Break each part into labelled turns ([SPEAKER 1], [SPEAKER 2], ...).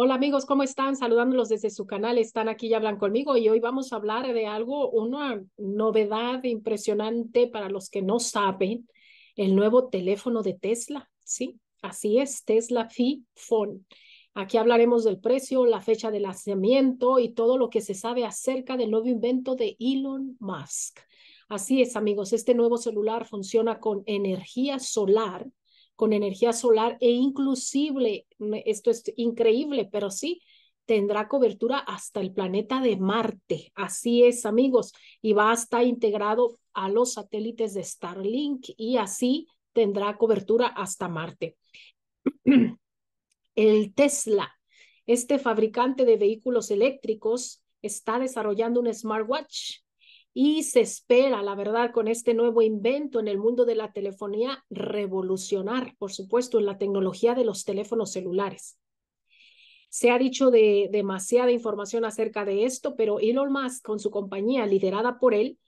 [SPEAKER 1] Hola amigos, ¿cómo están? Saludándolos desde su canal, están aquí y hablan conmigo y hoy vamos a hablar de algo, una novedad impresionante para los que no saben, el nuevo teléfono de Tesla, ¿sí? Así es, Tesla Fi Phone. Aquí hablaremos del precio, la fecha de lanzamiento y todo lo que se sabe acerca del nuevo invento de Elon Musk. Así es amigos, este nuevo celular funciona con energía solar con energía solar e inclusive, esto es increíble, pero sí, tendrá cobertura hasta el planeta de Marte. Así es, amigos, y va a estar integrado a los satélites de Starlink y así tendrá cobertura hasta Marte. El Tesla, este fabricante de vehículos eléctricos, está desarrollando un smartwatch y se espera, la verdad, con este nuevo invento en el mundo de la telefonía, revolucionar, por supuesto, en la tecnología de los teléfonos celulares. Se ha dicho de demasiada información acerca de esto, pero Elon Musk, con su compañía liderada por él,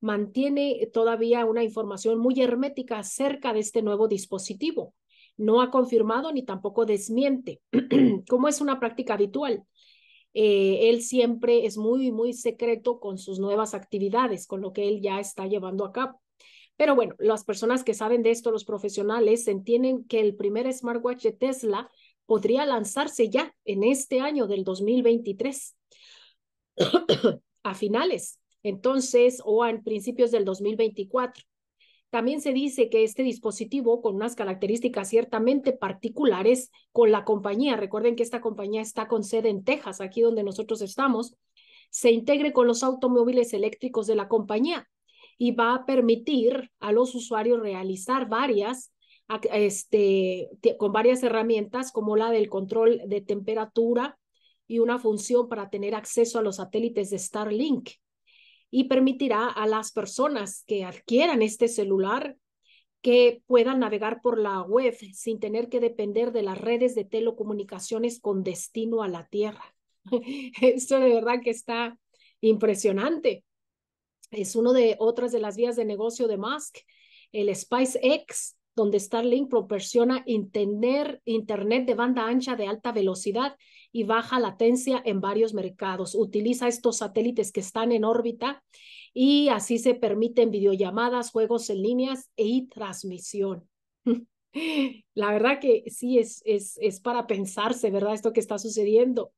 [SPEAKER 1] mantiene todavía una información muy hermética acerca de este nuevo dispositivo. No ha confirmado ni tampoco desmiente, como es una práctica habitual. Eh, él siempre es muy, muy secreto con sus nuevas actividades, con lo que él ya está llevando a cabo. Pero bueno, las personas que saben de esto, los profesionales, entienden que el primer smartwatch de Tesla podría lanzarse ya en este año del 2023, a finales, entonces, o en principios del 2024. También se dice que este dispositivo, con unas características ciertamente particulares con la compañía, recuerden que esta compañía está con sede en Texas, aquí donde nosotros estamos, se integre con los automóviles eléctricos de la compañía y va a permitir a los usuarios realizar varias este, con varias herramientas como la del control de temperatura y una función para tener acceso a los satélites de Starlink y permitirá a las personas que adquieran este celular que puedan navegar por la web sin tener que depender de las redes de telecomunicaciones con destino a la Tierra. Esto de verdad que está impresionante. Es uno de otras de las vías de negocio de Musk. El SpaceX donde Starlink proporciona internet, internet de banda ancha de alta velocidad y baja latencia en varios mercados. Utiliza estos satélites que están en órbita y así se permiten videollamadas, juegos en líneas e y transmisión. La verdad que sí es, es, es para pensarse, ¿verdad? Esto que está sucediendo.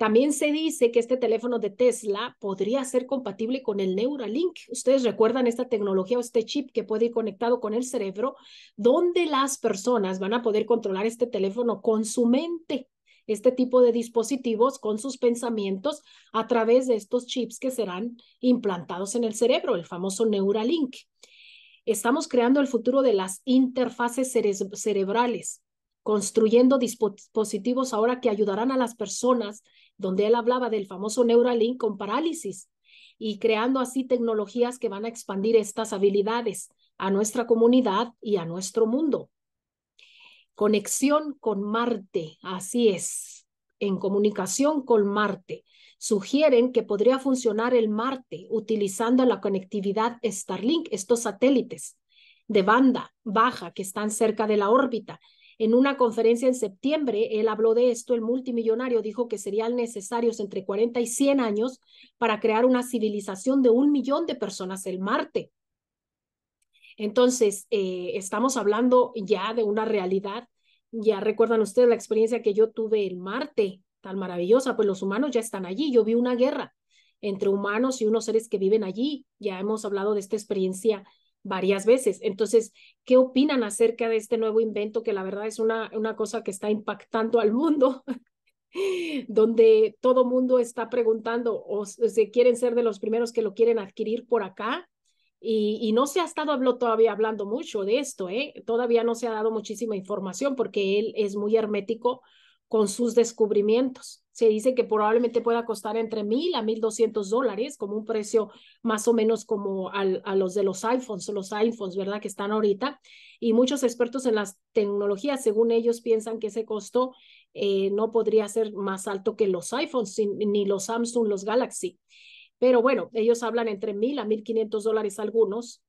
[SPEAKER 1] También se dice que este teléfono de Tesla podría ser compatible con el Neuralink. Ustedes recuerdan esta tecnología o este chip que puede ir conectado con el cerebro, donde las personas van a poder controlar este teléfono con su mente, este tipo de dispositivos, con sus pensamientos, a través de estos chips que serán implantados en el cerebro, el famoso Neuralink. Estamos creando el futuro de las interfaces cerebrales construyendo dispositivos ahora que ayudarán a las personas, donde él hablaba del famoso Neuralink con parálisis y creando así tecnologías que van a expandir estas habilidades a nuestra comunidad y a nuestro mundo. Conexión con Marte, así es, en comunicación con Marte. Sugieren que podría funcionar el Marte utilizando la conectividad Starlink, estos satélites de banda baja que están cerca de la órbita, en una conferencia en septiembre, él habló de esto, el multimillonario dijo que serían necesarios entre 40 y 100 años para crear una civilización de un millón de personas en Marte. Entonces, eh, estamos hablando ya de una realidad. Ya recuerdan ustedes la experiencia que yo tuve en Marte, tan maravillosa, pues los humanos ya están allí. Yo vi una guerra entre humanos y unos seres que viven allí. Ya hemos hablado de esta experiencia varias veces. Entonces, ¿qué opinan acerca de este nuevo invento que la verdad es una, una cosa que está impactando al mundo? donde todo mundo está preguntando o se quieren ser de los primeros que lo quieren adquirir por acá y, no se ha estado habló, todavía hablando mucho de esto, ¿eh? todavía no se ha dado muchísima información porque él es muy hermético con sus descubrimientos. Se dice que probablemente pueda costar entre mil a 1200 dólares, como un precio más o menos como a los de los iPhones, los iPhones, ¿verdad? Que están ahorita. Y muchos expertos en las tecnologías, según ellos, piensan que ese costo eh, no podría ser más alto que los iPhones, ni los Samsung, los Galaxy. Pero bueno, ellos hablan entre mil a 1500 dólares algunos,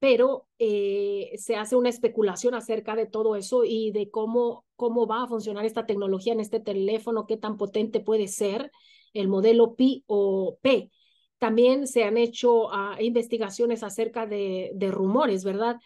[SPEAKER 1] pero eh, se hace una especulación acerca de todo eso y de cómo, va a funcionar esta tecnología en este teléfono, qué tan potente puede ser el modelo Pi o P. También se han hecho ah, investigaciones acerca de, de rumores, ¿verdad?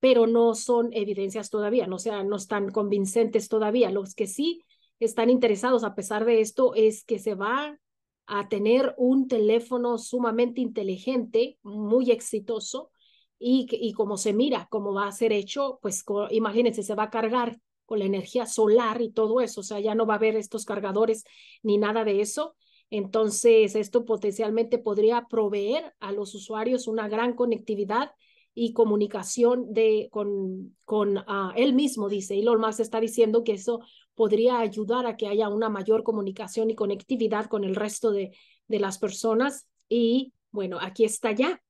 [SPEAKER 1] Pero no son evidencias todavía, no, sea, no están convincentes todavía. Los que sí están interesados a pesar de esto es que se va a tener un teléfono sumamente inteligente, muy exitoso, y, y como se mira, cómo va a ser hecho, pues imagínense, se va a cargar con la energía solar y todo eso, o sea, ya no va a haber estos cargadores ni nada de eso. Entonces, esto potencialmente podría proveer a los usuarios una gran conectividad y comunicación de, con, con ah, él mismo, dice. Elon Musk está diciendo que eso podría ayudar a que haya una mayor comunicación y conectividad con el resto de, de las personas. Y bueno, aquí está ya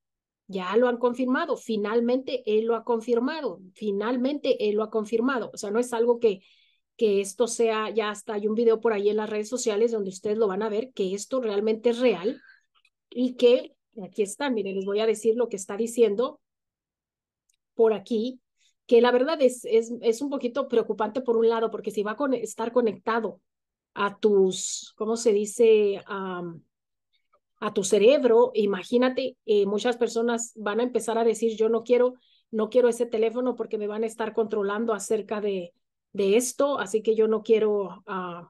[SPEAKER 1] ya lo han confirmado, finalmente él lo ha confirmado, finalmente él lo ha confirmado. O sea, no es algo que, que esto sea, ya hasta hay un video por ahí en las redes sociales donde ustedes lo van a ver, que esto realmente es real y que, aquí está, miren, les voy a decir lo que está diciendo por aquí, que la verdad es, es, un poquito preocupante por un lado, porque si va a estar conectado a tus, ¿cómo se dice? a tu cerebro, imagínate, eh, muchas personas van a empezar a decir, yo no quiero, no quiero ese teléfono porque me van a estar controlando acerca de, de esto, así que yo no quiero ah,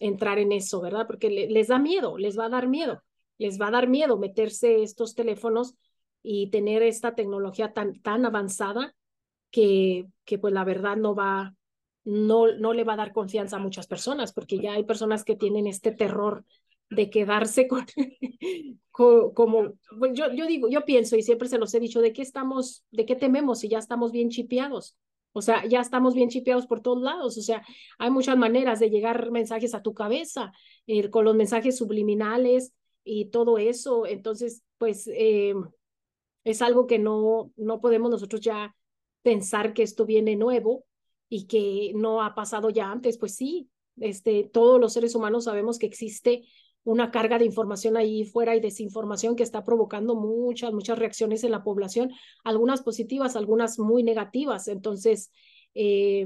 [SPEAKER 1] entrar en eso, ¿verdad? Porque les da miedo, les va a dar miedo, les va a dar miedo meterse estos teléfonos y tener esta tecnología tan, tan avanzada que, que pues la verdad no va, no, no le va a dar confianza a muchas personas, porque ya hay personas que tienen este terror de quedarse con, como, pues, yo, yo digo, yo pienso y siempre se los he dicho, ¿de qué estamos, de qué tememos si ya estamos bien chipeados? O sea, ya estamos bien chipeados por todos lados. O sea, hay muchas maneras de llegar mensajes a tu cabeza, eh, con los mensajes subliminales y todo eso. Entonces, pues eh, es algo que no, no podemos nosotros ya pensar que esto viene nuevo y que no ha pasado ya antes. Pues sí, este, todos los seres humanos sabemos que existe una carga de información ahí fuera y desinformación que está provocando muchas, muchas reacciones en la población, algunas positivas, algunas muy negativas. Entonces, eh,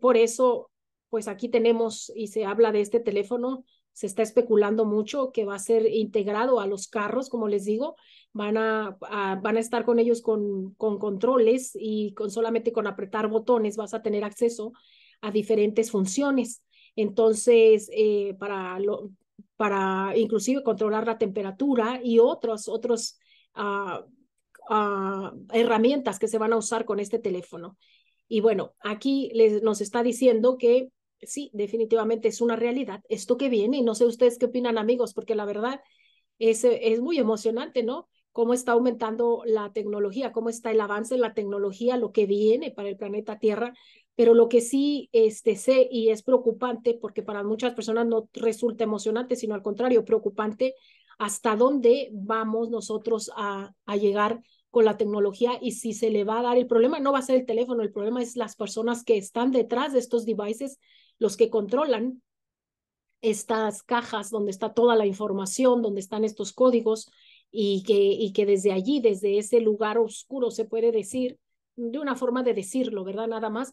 [SPEAKER 1] por eso, pues aquí tenemos y se habla de este teléfono, se está especulando mucho que va a ser integrado a los carros, como les digo, van a, van a estar con ellos con, con controles y con solamente con apretar botones vas a tener acceso a diferentes funciones. Entonces, eh, para lo, para inclusive controlar la temperatura y otras otros, otros ah, ah, herramientas que se van a usar con este teléfono. Y bueno, aquí les, nos está diciendo que sí, definitivamente es una realidad esto que viene y no sé ustedes qué opinan amigos, porque la verdad es, es muy emocionante, ¿no? Cómo está aumentando la tecnología, cómo está el avance en la tecnología, lo que viene para el planeta Tierra pero lo que sí este, sé y es preocupante, porque para muchas personas no resulta emocionante, sino al contrario, preocupante hasta dónde vamos nosotros a, llegar con la tecnología y si se le va a dar el problema, no va a ser el teléfono, el problema es las personas que están detrás de estos devices, los que controlan estas cajas donde está toda la información, donde están estos códigos y que, y que desde allí, desde ese lugar oscuro, se puede decir, de una forma de decirlo, ¿verdad? Nada más,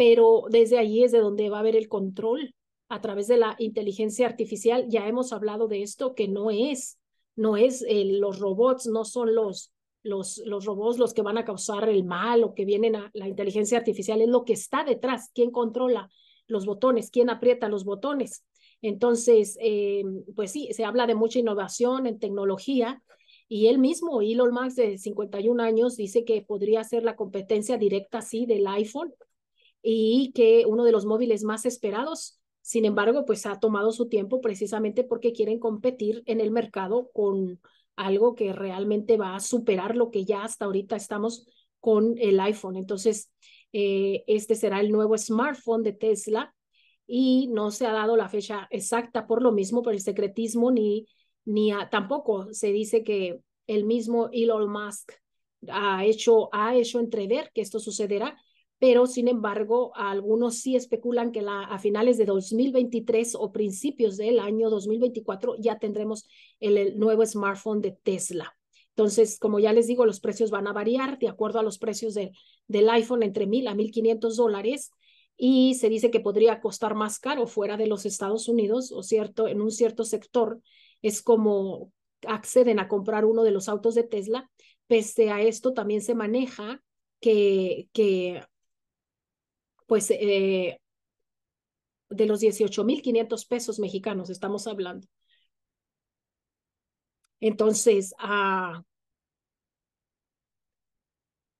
[SPEAKER 1] pero desde allí es de donde va a haber el control a través de la inteligencia artificial. Ya hemos hablado de esto, que no es, no es eh, los robots, no son los, los, los robots los que van a causar el mal o que vienen a la inteligencia artificial, es lo que está detrás, quién controla los botones, quién aprieta los botones. Entonces, eh, pues sí, se habla de mucha innovación en tecnología y él mismo, Elon Musk de 51 años, dice que podría ser la competencia directa, sí, del iPhone y que uno de los móviles más esperados, sin embargo, pues ha tomado su tiempo precisamente porque quieren competir en el mercado con algo que realmente va a superar lo que ya hasta ahorita estamos con el iPhone. Entonces, eh, este será el nuevo smartphone de Tesla y no se ha dado la fecha exacta por lo mismo, por el secretismo, ni, ni tampoco se dice que el mismo Elon Musk ha hecho, ha hecho entrever que esto sucederá, pero sin embargo algunos sí especulan que a finales de 2023 o principios del año 2024 ya tendremos el, nuevo smartphone de Tesla. Entonces, como ya les digo, los precios van a variar de acuerdo a los precios del iPhone entre 1.000 a 1.500 dólares y se dice que podría costar más caro fuera de los Estados Unidos o cierto, en un cierto sector. Es como acceden a comprar uno de los autos de Tesla. Pese a esto, también se maneja que, que pues eh, de los 18.500 pesos mexicanos estamos hablando. Entonces, ah,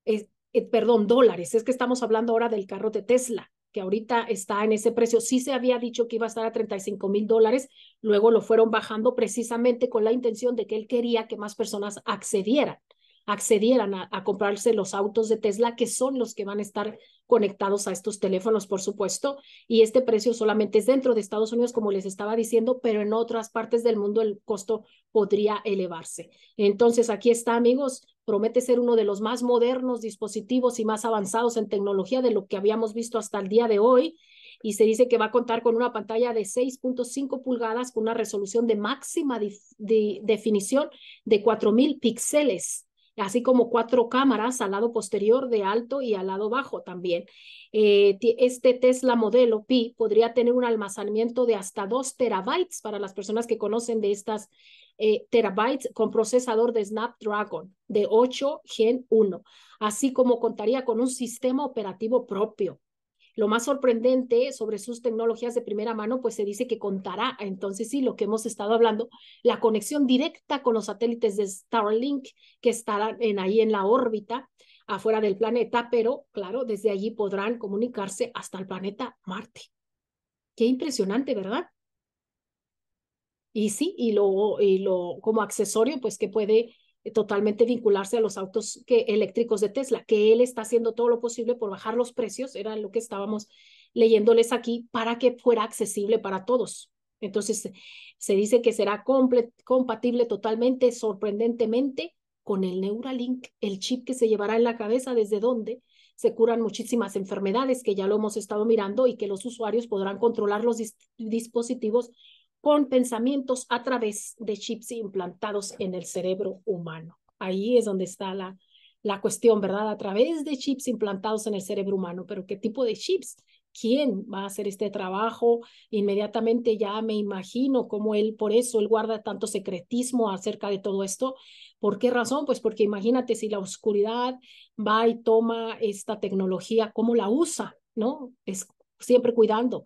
[SPEAKER 1] eh, perdón, dólares, es que estamos hablando ahora del carro de Tesla, que ahorita está en ese precio. Sí se había dicho que iba a estar a 35 mil dólares, luego lo fueron bajando precisamente con la intención de que él quería que más personas accedieran accedieran a, comprarse los autos de Tesla, que son los que van a estar conectados a estos teléfonos, por supuesto. Y este precio solamente es dentro de Estados Unidos, como les estaba diciendo, pero en otras partes del mundo el costo podría elevarse. Entonces, aquí está, amigos, promete ser uno de los más modernos dispositivos y más avanzados en tecnología de lo que habíamos visto hasta el día de hoy y se dice que va a contar con una pantalla de 6.5 pulgadas con una resolución de máxima definición de 4.000 píxeles así como cuatro cámaras al lado posterior de alto y al lado bajo también. Eh, este Tesla modelo Pi podría tener un almacenamiento de hasta 2 terabytes para las personas que conocen de estas eh, terabytes con procesador de Snapdragon de 8 Gen 1, así como contaría con un sistema operativo propio lo más sorprendente sobre sus tecnologías de primera mano, pues se dice que contará, entonces sí, lo que hemos estado hablando, la conexión directa con los satélites de Starlink que estarán ahí en la órbita afuera del planeta, pero claro, desde allí podrán comunicarse hasta el planeta Marte. Qué impresionante, ¿verdad? Y sí, y lo, y lo como accesorio, pues que puede eh, totalmente vincularse a los autos que, eléctricos de Tesla, que él está haciendo todo lo posible por bajar los precios, era lo que estábamos leyéndoles aquí, para que fuera accesible para todos. Entonces, se dice que será compatible totalmente, sorprendentemente, con el Neuralink, el chip que se llevará en la cabeza, desde donde se curan muchísimas enfermedades que ya lo hemos estado mirando y que los usuarios podrán controlar los dispositivos con pensamientos a través de chips implantados en el cerebro humano. Ahí es donde está la, la cuestión, ¿verdad? A través de chips implantados en el cerebro humano, pero ¿qué tipo de chips? ¿Quién va a hacer este trabajo? Inmediatamente ya me imagino cómo él, por eso él guarda tanto secretismo acerca de todo esto. ¿Por qué razón? Pues porque imagínate si la oscuridad va y toma esta tecnología, ¿cómo la usa? ¿No? Es siempre cuidando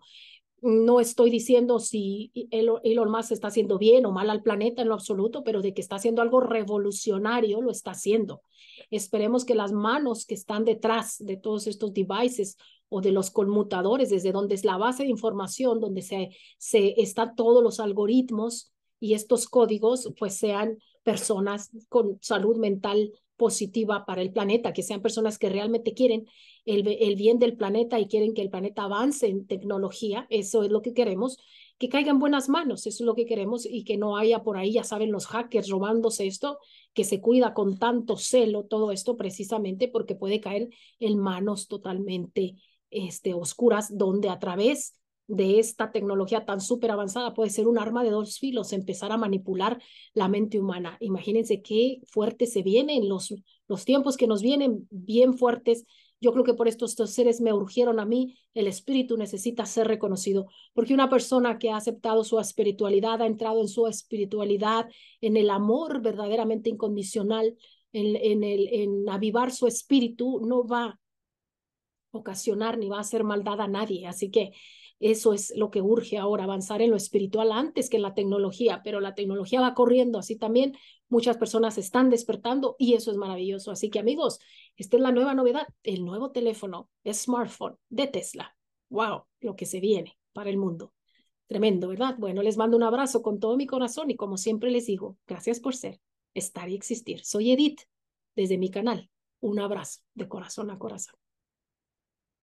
[SPEAKER 1] no estoy diciendo si e-, Elon Musk está haciendo bien o mal al planeta en lo absoluto, pero de que está haciendo algo revolucionario, lo está haciendo. Esperemos que las manos que están detrás de todos estos devices o de los conmutadores, desde donde es la base de información, donde se, se están todos los algoritmos y estos códigos, pues sean personas con salud mental positiva para el planeta, que sean personas que realmente quieren el, bien del planeta y quieren que el planeta avance en tecnología, eso es lo que queremos, que caiga en buenas manos, eso es lo que queremos y que no haya por ahí, ya saben, los hackers robándose esto, que se cuida con tanto celo todo esto precisamente porque puede caer en manos totalmente este, oscuras donde a través de esta tecnología tan súper avanzada puede ser un arma de dos filos, empezar a manipular la mente humana. Imagínense qué fuerte se vienen los, los tiempos que nos vienen bien fuertes. Yo creo que por estos, dos seres me urgieron a mí, el espíritu necesita ser reconocido, porque una persona que ha aceptado su espiritualidad, ha entrado en su espiritualidad, en el amor verdaderamente incondicional, en, en, el, en avivar su espíritu, no va a ocasionar ni va a hacer maldad a nadie. Así que eso es lo que urge ahora, avanzar en lo espiritual antes que en la tecnología, pero la tecnología va corriendo, así también muchas personas están despertando y eso es maravilloso. Así que amigos, esta es la nueva novedad, el nuevo teléfono, el smartphone de Tesla. ¡Wow! Lo que se viene para el mundo. Tremendo, ¿verdad? Bueno, les mando un abrazo con todo mi corazón y como siempre les digo, gracias por ser, estar y existir. Soy Edith desde mi canal. Un abrazo de corazón a corazón.